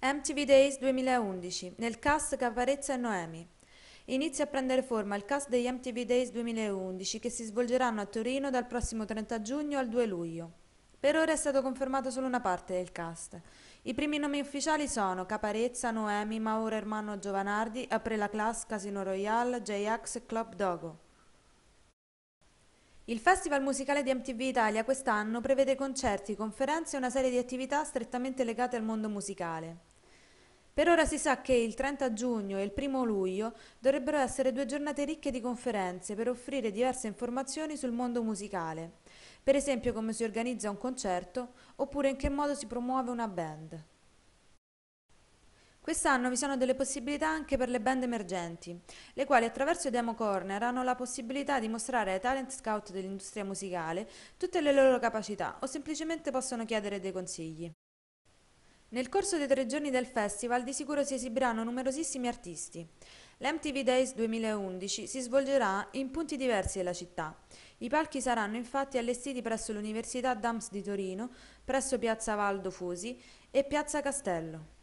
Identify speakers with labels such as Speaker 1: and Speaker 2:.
Speaker 1: MTV Days 2011, nel cast Caparezza e Noemi. Inizia a prendere forma il cast degli MTV Days 2011 che si svolgeranno a Torino dal prossimo 30 giugno al 2 luglio. Per ora è stato confermato solo una parte del cast. I primi nomi ufficiali sono Caparezza, Noemi, Mauro Ermanno Giovanardi, Aprela Class, Casino Royale, J-Ax e Club Dogo. Il Festival Musicale di MTV Italia quest'anno prevede concerti, conferenze e una serie di attività strettamente legate al mondo musicale. Per ora si sa che il 30 giugno e il 1 luglio dovrebbero essere due giornate ricche di conferenze per offrire diverse informazioni sul mondo musicale, per esempio come si organizza un concerto oppure in che modo si promuove una band. Quest'anno vi sono delle possibilità anche per le band emergenti, le quali attraverso i Demo Corner hanno la possibilità di mostrare ai talent scout dell'industria musicale tutte le loro capacità o semplicemente possono chiedere dei consigli. Nel corso dei tre giorni del festival di sicuro si esibiranno numerosissimi artisti. L'MTV Days 2011 si svolgerà in punti diversi della città. I palchi saranno infatti allestiti presso l'Università Dams di Torino, presso Piazza Valdo Fusi e Piazza Castello.